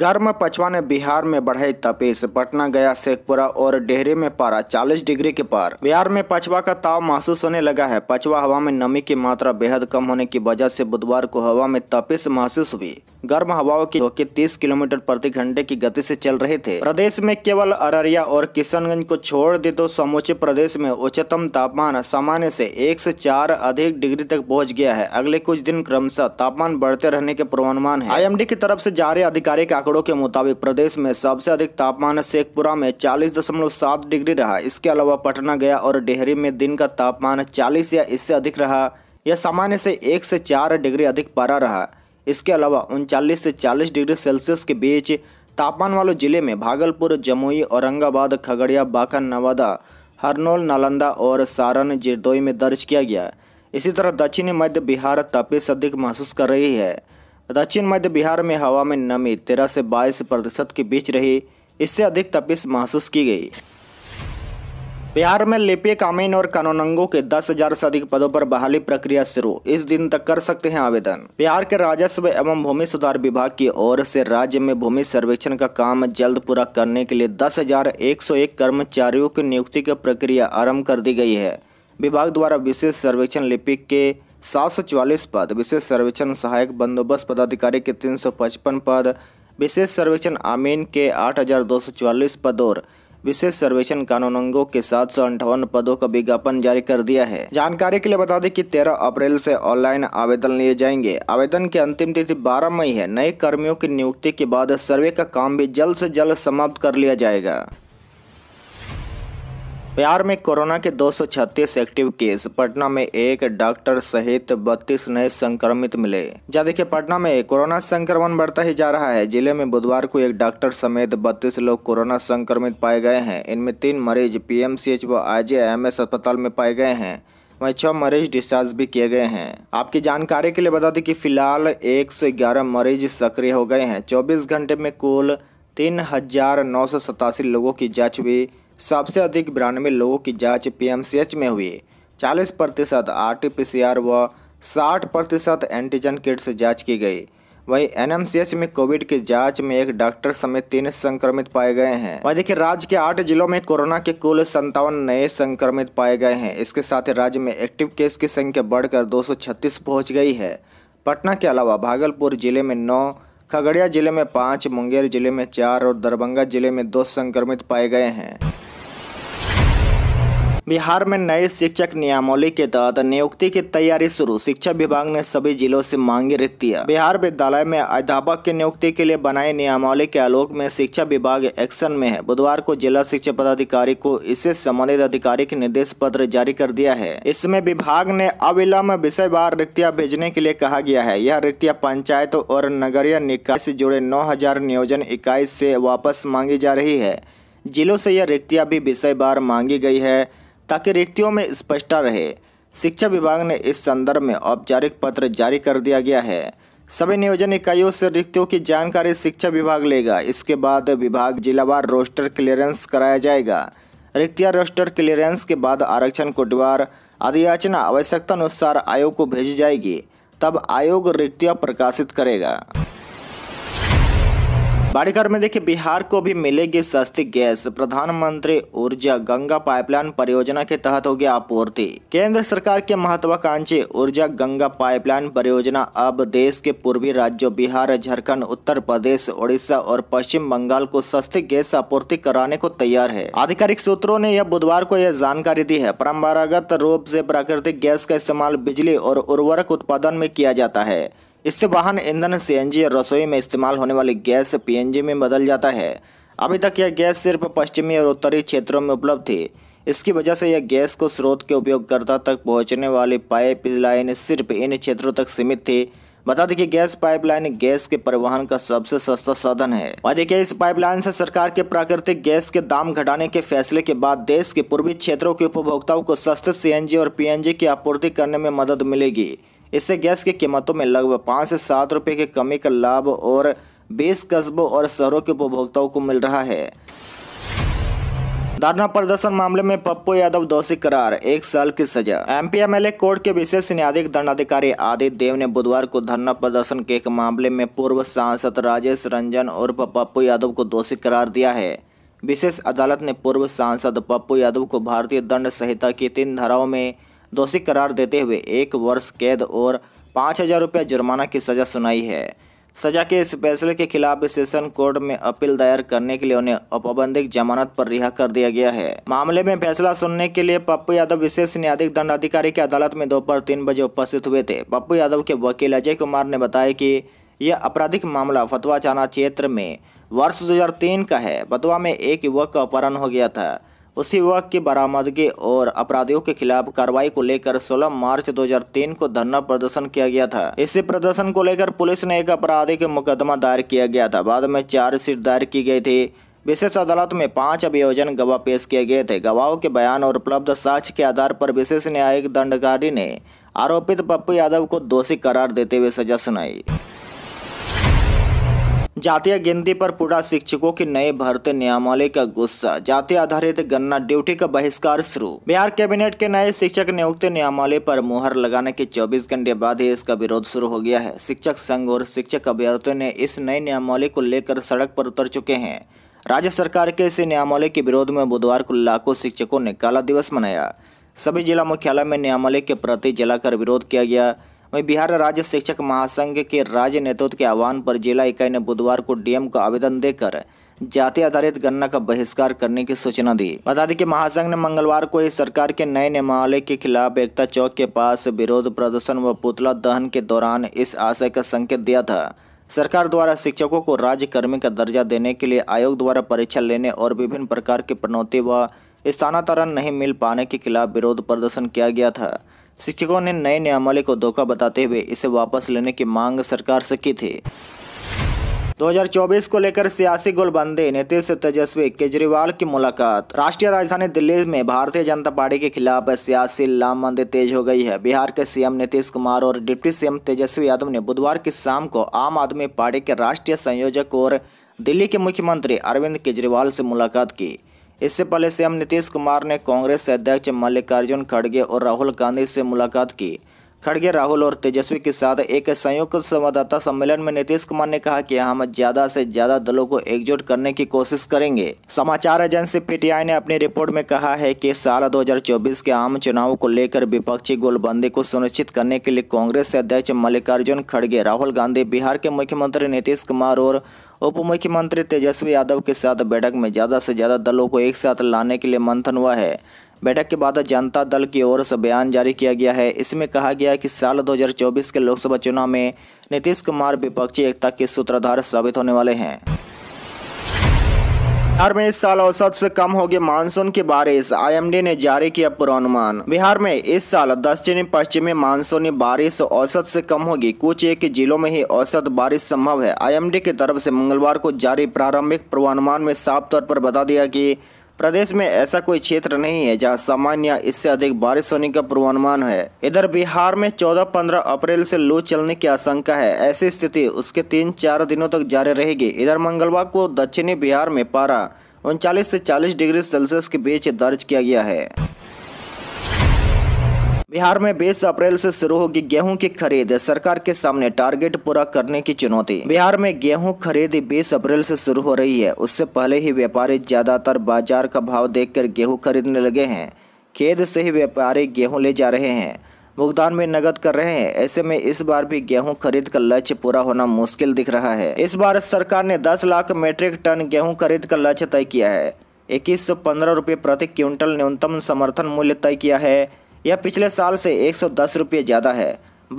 गर्म पछवा ने बिहार में बढ़े तपेश पटना गया शेखपुरा और डेहरे में पारा 40 डिग्री के पार बिहार में पछवा का ताव महसूस होने लगा है पछवा हवा में नमी की मात्रा बेहद कम होने की वजह से बुधवार को हवा में तपेश महसूस हुई गर्म हवाओं की धोखे 30 किलोमीटर प्रति घंटे की गति से चल रहे थे प्रदेश में केवल अररिया और किशनगंज को छोड़ दे तो समूचे प्रदेश में उच्चतम तापमान सामान्य से एक से चार अधिक डिग्री तक पहुंच गया है अगले कुछ दिन क्रमशः तापमान बढ़ते रहने के पूर्वानुमान है आईएमडी की तरफ से जारी आधिकारिक आंकड़ों के मुताबिक प्रदेश में सबसे अधिक तापमान शेखपुरा में 40.7 डिग्री रहा इसके अलावा पटना गया और डेहरी में दिन का तापमान 40 या इससे अधिक रहा यह सामान्य से एक से चार डिग्री अधिक पारा रहा इसके अलावा उनचालीस से चालीस डिग्री सेल्सियस के बीच तापमान वाले जिले में भागलपुर जमुई औरंगाबाद खगड़िया बांका नवादा हरनौल नालंदा और सारण जिरदोई में दर्ज किया गया इसी तरह दक्षिणी मध्य बिहार तपिश अधिक महसूस कर रही है दक्षिण मध्य बिहार में हवा में नमी तेरह से बाईस प्रतिशत के बीच रही इससे अधिक तपिश महसूस की गई बिहार में लेपे कामीन और कानूनंगों के दस हजार से अधिक पदों पर बहाली प्रक्रिया शुरू इस दिन तक कर सकते हैं आवेदन बिहार के राजस्व एवं भूमि सुधार विभाग की ओर से राज्य में भूमि सर्वेक्षण का काम जल्द पूरा करने के लिए दस हजार एक सौ एक कर्मचारियों की नियुक्ति की प्रक्रिया आरंभ कर दी गई है विभाग द्वारा विशेष सर्वेक्षण लिपिक के सात सौ चवालीस पद विशेष सर्वेक्षण सहायक बंदोबस्त पदाधिकारी के तीन सौ पचपन पद विशेष सर्वेक्षण आमीन के आठ हज़ार दो सौ चवालीस पद और विशेष सर्वेक्षण कानूनंगों के सात सौ अंठावन पदों का विज्ञापन जारी कर दिया है जानकारी के लिए बता दें कि 13 अप्रैल से ऑनलाइन आवेदन लिए जाएंगे आवेदन की अंतिम तिथि 12 मई है नए कर्मियों की नियुक्ति के बाद सर्वे का काम भी जल्द से जल्द समाप्त कर लिया जाएगा बिहार में कोरोना के दो एक्टिव केस पटना में एक डॉक्टर सहित 32 नए संक्रमित मिले जा देखिये पटना में कोरोना संक्रमण बढ़ता ही जा रहा है जिले में बुधवार को एक डॉक्टर समेत 32 लोग कोरोना संक्रमित पाए गए हैं इनमें तीन मरीज पीएमसीएच व आईजीएमएस अस्पताल में पाए गए हैं वहीं छह मरीज डिस्चार्ज भी किए गए हैं आपकी जानकारी के लिए बता दें कि फिलहाल एक मरीज सक्रिय हो गए हैं चौबीस घंटे में कुल तीन लोगों की जाँच हुई सबसे अधिक बिरानवे लोगों की जांच पीएमसीएच में हुई 40 प्रतिशत आर टी व 60 प्रतिशत एंटीजन किट से जाँच की गई वहीं एनएमसीएच में कोविड की जांच में एक डॉक्टर समेत तीन संक्रमित पाए गए हैं वहीं देखिए राज्य के आठ जिलों में कोरोना के कुल संतावन नए संक्रमित पाए गए हैं इसके साथ ही राज्य में एक्टिव केस की संख्या बढ़कर दो पहुंच गई है पटना के अलावा भागलपुर जिले में नौ खगड़िया जिले में पाँच मुंगेर जिले में चार और दरभंगा जिले में दो संक्रमित पाए गए हैं बिहार में नए शिक्षक नियमावली के तहत नियुक्ति की तैयारी शुरू शिक्षा विभाग ने सभी जिलों से मांगी रिक्ति बिहार विद्यालय में अध्यापक की नियुक्ति के लिए बनाए नियमावली के आलोक में शिक्षा विभाग एक्शन में है बुधवार को जिला शिक्षा पदाधिकारी को इससे संबंधित अधिकारी के निर्देश पत्र जारी कर दिया है इसमें विभाग ने विषय बार रिक्तियाँ भेजने के लिए कहा गया है यह रिक्तियाँ पंचायत और नगरीय निकाय से जुड़े हजार नियोजन इकाई से वापस मांगी जा रही है जिलों से यह रिक्तियां भी विषय बार मांगी गई है ताकि रिक्तियों में स्पष्टता रहे शिक्षा विभाग ने इस संदर्भ में औपचारिक पत्र जारी कर दिया गया है सभी नियोजन इकाइयों से रिक्तियों की जानकारी शिक्षा विभाग लेगा इसके बाद विभाग जिलावार रोस्टर क्लियरेंस कराया जाएगा रिक्तिया रोस्टर क्लियरेंस के बाद आरक्षण कोटवार अधियाचना आवश्यकता आवश्यकतानुसार आयोग को भेजी जाएगी तब आयोग रिक्तियाँ प्रकाशित करेगा बाड़ीघर में देखिए बिहार को भी मिलेगी सस्ती गैस प्रधानमंत्री ऊर्जा गंगा पाइपलाइन परियोजना के तहत होगी आपूर्ति केंद्र सरकार के महत्वाकांक्षी ऊर्जा गंगा पाइपलाइन परियोजना अब देश के पूर्वी राज्यों बिहार झारखंड उत्तर प्रदेश ओडिशा और पश्चिम बंगाल को सस्ती गैस आपूर्ति कराने को तैयार है आधिकारिक सूत्रों ने यह बुधवार को यह जानकारी दी है परम्परागत रूप ऐसी प्राकृतिक गैस का इस्तेमाल बिजली और उर्वरक उत्पादन में किया जाता है इससे वाहन ईंधन सीएनजी और रसोई में इस्तेमाल होने वाली गैस पीएनजी में बदल जाता है अभी तक यह गैस सिर्फ पश्चिमी और उत्तरी क्षेत्रों में उपलब्ध थी इसकी वजह से यह गैस को स्रोत के उपयोगकर्ता तक पहुंचने वाली पाइप लाइन सिर्फ इन क्षेत्रों तक सीमित थी बता दें कि गैस पाइपलाइन गैस के परिवहन का सबसे सस्ता साधन है देखिए इस पाइपलाइन से सरकार के प्राकृतिक गैस के दाम घटाने के फैसले के बाद देश के पूर्वी क्षेत्रों के उपभोक्ताओं को सस्ते सीएनजी और पीएनजी की आपूर्ति करने में मदद मिलेगी इससे गैस की कीमतों में लगभग पाँच से सात रुपये की कमी का लाभ और बीस कस्बों और शहरों के उपभोक्ताओं को मिल रहा है धरना प्रदर्शन मामले में पप्पू यादव दोषी करार एक साल की सजा एम पी कोर्ट के विशेष न्यायाधीश दंडाधिकारी आदित्य देव ने बुधवार को धरना प्रदर्शन के एक मामले में पूर्व सांसद राजेश रंजन और पप्पू यादव को दोषी करार दिया है विशेष अदालत ने पूर्व सांसद पप्पू यादव को भारतीय दंड संहिता की तीन धाराओं में दोषी करार देते हुए एक वर्ष कैद और पाँच हज़ार रुपये जुर्माना की सज़ा सुनाई है सजा के इस फैसले के खिलाफ सेशन कोर्ट में अपील दायर करने के लिए उन्हें अपाबंधिक जमानत पर रिहा कर दिया गया है मामले में फैसला सुनने के लिए पप्पू यादव विशेष न्यायाधीश दंडाधिकारी की अदालत में दोपहर तीन बजे उपस्थित हुए थे पप्पू यादव के वकील अजय कुमार ने बताया कि यह आपराधिक मामला फतवा थाना क्षेत्र में वर्ष दो का है फतवा में एक युवक का अपहरण हो गया था उसी विभाग की बरामदगी और अपराधियों के खिलाफ कार्रवाई को लेकर 16 मार्च 2003 को धरना प्रदर्शन किया गया था इसी प्रदर्शन को लेकर पुलिस ने एक अपराधी के मुकदमा दायर किया गया था बाद में चार्जशीट दायर की गई थी विशेष अदालत में पांच अभियोजन गवाह पेश किए गए थे गवाहों के बयान और उपलब्ध साक्ष के आधार पर विशेष न्यायिक दंडकारी ने आरोपित पप्पू यादव को दोषी करार देते हुए सजा सुनाई जातीय गिनती पर पूरा शिक्षकों के नए भर्ती नियमावली का गुस्सा जाति आधारित गन्ना ड्यूटी का बहिष्कार शुरू बिहार कैबिनेट के नए शिक्षक नियुक्ति नियमावली पर मुहर लगाने के 24 घंटे बाद ही इसका विरोध शुरू हो गया है शिक्षक संघ और शिक्षक अभ्यर्थियों ने इस नए नियमावली को लेकर सड़क पर उतर चुके हैं राज्य सरकार के इस नियमावली के विरोध में बुधवार को लाखों शिक्षकों ने काला दिवस मनाया सभी जिला मुख्यालय में नियमावली के प्रति जलाकर विरोध किया गया वहीं बिहार राज्य शिक्षक महासंघ के राज्य नेतृत्व के आह्वान पर जिला इकाई ने बुधवार को डीएम को आवेदन देकर जाति आधारित गणना का बहिष्कार करने की सूचना दी बता दें कि महासंघ ने मंगलवार को इस सरकार के नए नियमालय के खिलाफ एकता चौक के पास विरोध प्रदर्शन व पुतला दहन के दौरान इस आशय का संकेत दिया था सरकार द्वारा शिक्षकों को राज्यकर्मी का दर्जा देने के लिए आयोग द्वारा परीक्षा लेने और विभिन्न प्रकार की पनौती व स्थानांतरण नहीं मिल पाने के खिलाफ विरोध प्रदर्शन किया गया था शिक्षकों ने नए नियमावली को धोखा बताते हुए इसे वापस लेने की मांग सरकार से की थी 2024 को लेकर सियासी गोलबंदी नीतीश तेजस्वी केजरीवाल की मुलाकात राष्ट्रीय राजधानी दिल्ली में भारतीय जनता पार्टी के खिलाफ सियासी लामबंदी तेज हो गई है बिहार के सीएम नीतीश कुमार और डिप्टी सीएम तेजस्वी यादव ने बुधवार की शाम को आम आदमी पार्टी के राष्ट्रीय संयोजक और दिल्ली के मुख्यमंत्री अरविंद केजरीवाल से मुलाकात की इससे पहले सीएम नीतीश कुमार ने कांग्रेस अध्यक्ष मल्लिकार्जुन खड़गे और राहुल गांधी से मुलाकात की खड़गे राहुल और तेजस्वी के साथ एक संयुक्त संवाददाता सम्मेलन में नीतीश कुमार ने कहा कि हम ज्यादा से ज्यादा दलों को एकजुट करने की कोशिश करेंगे समाचार एजेंसी पीटीआई ने अपनी रिपोर्ट में कहा है कि साल 2024 के आम चुनाव को लेकर विपक्षी गोलबंदी को सुनिश्चित करने के लिए कांग्रेस अध्यक्ष मल्लिकार्जुन खड़गे राहुल गांधी बिहार के मुख्यमंत्री नीतीश कुमार और उप मुख्यमंत्री तेजस्वी यादव के साथ बैठक में ज़्यादा से ज़्यादा दलों को एक साथ लाने के लिए मंथन हुआ है बैठक के बाद जनता दल की ओर से बयान जारी किया गया है इसमें कहा गया है कि साल 2024 के लोकसभा चुनाव में नीतीश कुमार विपक्षी एकता के सूत्रधार साबित होने वाले हैं बिहार में इस साल औसत से कम होगी मानसून की बारिश आईएमडी ने जारी किया पूर्वानुमान बिहार में इस साल दक्षिणी पश्चिमी मानसूनी बारिश औसत से कम होगी कुछ एक जिलों में ही औसत बारिश संभव है आईएमडी की तरफ से मंगलवार को जारी प्रारंभिक पूर्वानुमान में साफ तौर पर बता दिया कि प्रदेश में ऐसा कोई क्षेत्र नहीं है जहां सामान्य इससे अधिक बारिश होने का पूर्वानुमान है इधर बिहार में 14-15 अप्रैल से लू चलने की आशंका है ऐसी स्थिति उसके तीन चार दिनों तक जारी रहेगी इधर मंगलवार को दक्षिणी बिहार में पारा उनचालीस से 40 डिग्री सेल्सियस के बीच दर्ज किया गया है बिहार में बीस अप्रैल से शुरू होगी गेहूं की खरीद सरकार के सामने टारगेट पूरा करने की चुनौती बिहार में गेहूं खरीद बीस अप्रैल से शुरू हो रही है उससे पहले ही व्यापारी ज्यादातर बाजार का भाव देखकर गेहूं खरीदने लगे हैं खेत से ही व्यापारी गेहूँ ले जा रहे हैं भुगतान में नगद कर रहे हैं ऐसे में इस बार भी गेहूं खरीद का लक्ष्य पूरा होना मुश्किल दिख रहा है इस बार सरकार ने 10 लाख मेट्रिक टन गेहूं खरीद का लक्ष्य तय किया है इक्कीस सौ पंद्रह रुपये प्रति क्विंटल न्यूनतम समर्थन मूल्य तय किया है यह पिछले साल से एक सौ ज़्यादा है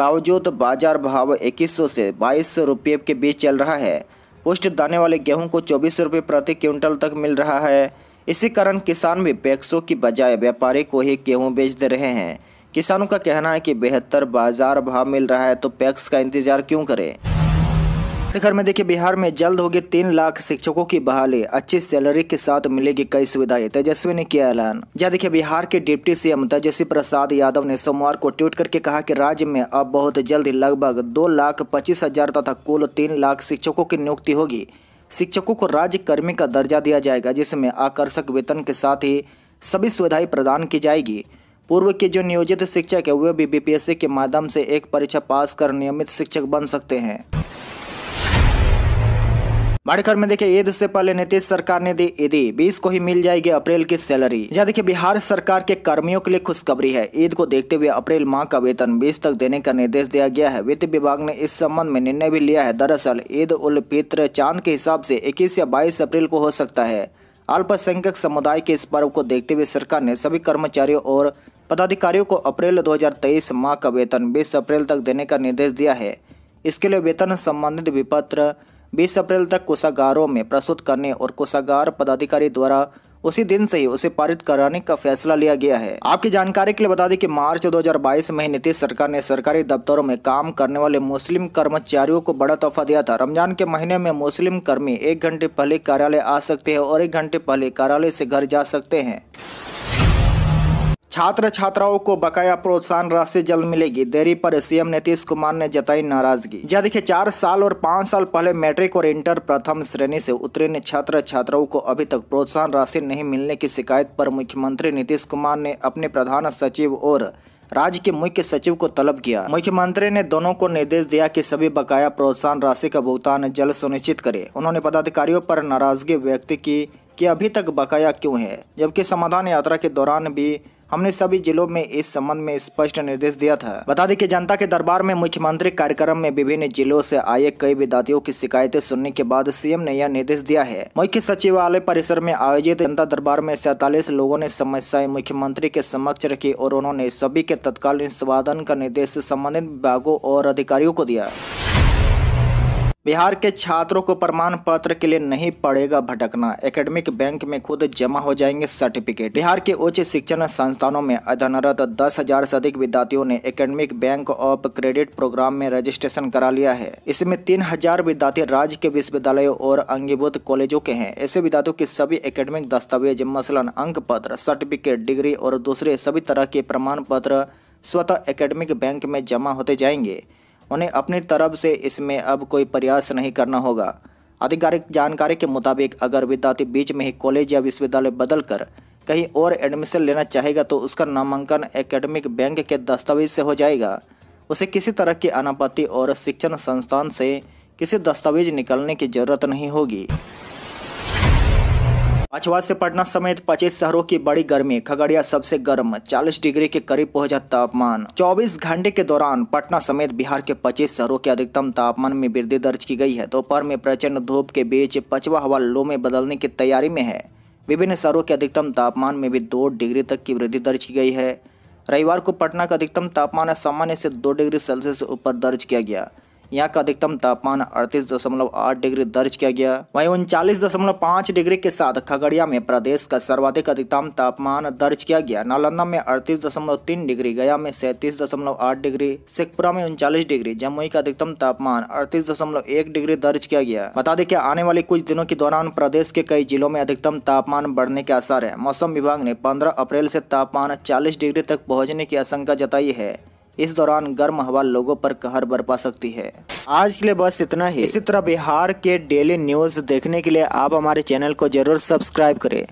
बावजूद बाजार भाव इक्कीस से बाईस सौ के बीच चल रहा है पुष्ट दाने वाले गेहूं को चौबीस रुपये प्रति क्विंटल तक मिल रहा है इसी कारण किसान भी पैक्सों की बजाय व्यापारी को ही गेहूं बेच दे रहे हैं किसानों का कहना है कि बेहतर बाजार भाव मिल रहा है तो पैक्स का इंतजार क्यों करें खबर में देखिए बिहार में जल्द होगी तीन लाख शिक्षकों की बहाली अच्छी सैलरी के साथ मिलेगी कई सुविधाएं तेजस्वी ने किया ऐलान जहाँ देखिए बिहार के डिप्टी सीएम तेजस्वी प्रसाद यादव ने सोमवार को ट्वीट करके कहा कि राज्य में अब बहुत जल्द लगभग दो लाख पच्चीस हजार तथा कुल तीन लाख शिक्षकों की नियुक्ति होगी शिक्षकों को राज्य कर्मी का दर्जा दिया जाएगा जिसमें आकर्षक वेतन के साथ ही सभी सुविधाएं प्रदान की जाएगी पूर्व के जो नियोजित शिक्षक है वे भी बीपीएससी के माध्यम से एक परीक्षा पास कर नियमित शिक्षक बन सकते हैं माड़ेखर में देखिए ईद से पहले नीतीश सरकार ने दी ईदी बीस को ही मिल जाएगी अप्रैल की सैलरी जहाँ देखिए बिहार सरकार के कर्मियों के लिए खुशखबरी है ईद को देखते हुए अप्रैल माह का वेतन बीस तक देने का निर्देश दिया गया है वित्त विभाग ने इस संबंध में निर्णय भी लिया है दरअसल ईद उल फित्र चांद के हिसाब से इक्कीस या बाईस अप्रैल को हो सकता है अल्पसंख्यक समुदाय के इस पर्व को देखते हुए सरकार ने सभी कर्मचारियों और पदाधिकारियों को अप्रैल 2023 माह का वेतन 20 अप्रैल तक देने का निर्देश दिया है इसके लिए वेतन संबंधित विपत्र बीस अप्रैल तक कोषागारों में प्रस्तुत करने और कोषागार पदाधिकारी द्वारा उसी दिन से ही उसे पारित कराने का फैसला लिया गया है आपकी जानकारी के लिए बता दें कि मार्च 2022 में नीतीश सरकार ने सरकारी दफ्तरों में काम करने वाले मुस्लिम कर्मचारियों को बड़ा तोहफा दिया था रमजान के महीने में मुस्लिम कर्मी एक घंटे पहले कार्यालय आ सकते हैं और एक घंटे पहले कार्यालय से घर जा सकते हैं छात्र छात्राओं को बकाया प्रोत्साहन राशि जल्द मिलेगी देरी पर सीएम नीतीश कुमार ने जताई नाराजगी जब देखिए चार साल और पाँच साल पहले मैट्रिक और इंटर प्रथम श्रेणी से उत्तीर्ण छात्र छात्राओं को अभी तक प्रोत्साहन राशि नहीं मिलने की शिकायत पर मुख्यमंत्री नीतीश कुमार ने अपने प्रधान सचिव और राज्य के मुख्य सचिव को तलब किया मुख्यमंत्री ने दोनों को निर्देश दिया कि सभी बकाया प्रोत्साहन राशि का भुगतान जल्द सुनिश्चित करे उन्होंने पदाधिकारियों पर नाराजगी व्यक्त की कि अभी तक बकाया क्यों है जबकि समाधान यात्रा के दौरान भी हमने सभी जिलों में इस संबंध में स्पष्ट निर्देश दिया था बता दें कि जनता के दरबार में मुख्यमंत्री कार्यक्रम में विभिन्न जिलों से आए कई विद्यार्थियों की शिकायतें सुनने के बाद सीएम ने यह निर्देश दिया है मुख्य सचिवालय परिसर में आयोजित जनता दरबार में सैतालीस लोगों ने समस्याएं मुख्यमंत्री के समक्ष रखी और उन्होंने सभी के तत्काल निष्पादन का निर्देश संबंधित विभागों और अधिकारियों को दिया बिहार के छात्रों को प्रमाण पत्र के लिए नहीं पड़ेगा भटकना एकेडमिक बैंक में खुद जमा हो जाएंगे सर्टिफिकेट बिहार के उच्च शिक्षण संस्थानों में अध्ययनरत दस हजार से अधिक विद्यार्थियों ने academic bank of credit program में रजिस्ट्रेशन करा लिया है इसमें तीन हजार विद्यार्थी राज्य के विश्वविद्यालयों और अंगीभूत कॉलेजों के हैं ऐसे विद्यार्थियों के सभी एकेडमिक दस्तावेज मसलन अंक पत्र सर्टिफिकेट डिग्री और दूसरे सभी तरह के प्रमाण पत्र स्वतः एकेडमिक बैंक में जमा होते जाएंगे उन्हें अपनी तरफ से इसमें अब कोई प्रयास नहीं करना होगा आधिकारिक जानकारी के मुताबिक अगर विद्यार्थी बीच में ही कॉलेज या विश्वविद्यालय बदलकर कहीं और एडमिशन लेना चाहेगा तो उसका नामांकन एकेडमिक बैंक के दस्तावेज से हो जाएगा उसे किसी तरह की अनापत्ति और शिक्षण संस्थान से किसी दस्तावेज निकलने की जरूरत नहीं होगी पछवा से पटना समेत पच्चीस शहरों की बड़ी गर्मी खगड़िया सबसे गर्म 40 डिग्री के करीब पहुंचा तापमान 24 घंटे के दौरान पटना समेत बिहार के 25 शहरों के अधिकतम तापमान में वृद्धि दर्ज की गई है दोपहर तो में प्रचंड धूप के बीच पछवा हवा लो में बदलने की तैयारी में है विभिन्न शहरों के अधिकतम तापमान में भी दो डिग्री तक की वृद्धि दर्ज की गई है रविवार को पटना का अधिकतम तापमान सामान्य से दो डिग्री सेल्सियस ऊपर दर्ज किया गया यहाँ का अधिकतम तापमान अड़तीस दशमलव आठ डिग्री दर्ज किया गया वहीं उनचालीस दशमलव पाँच डिग्री के साथ खगड़िया में प्रदेश का सर्वाधिक अधिकतम तापमान दर्ज किया गया नालंदा में अड़तीस दशमलव तीन डिग्री गया में सैंतीस दशमलव आठ डिग्री शेखपुरा में उनचालीस डिग्री जमुई का अधिकतम तापमान अड़तीस दशमलव एक डिग्री दर्ज किया गया बता दें कि आने वाले कुछ दिनों के दौरान प्रदेश के कई जिलों में अधिकतम तापमान बढ़ने के आसार है मौसम विभाग ने पंद्रह अप्रैल से तापमान चालीस डिग्री तक पहुँचने की आशंका जताई है इस दौरान गर्म हवा लोगों पर कहर बरपा सकती है आज के लिए बस इतना ही इसी तरह बिहार के डेली न्यूज देखने के लिए आप हमारे चैनल को जरूर सब्सक्राइब करें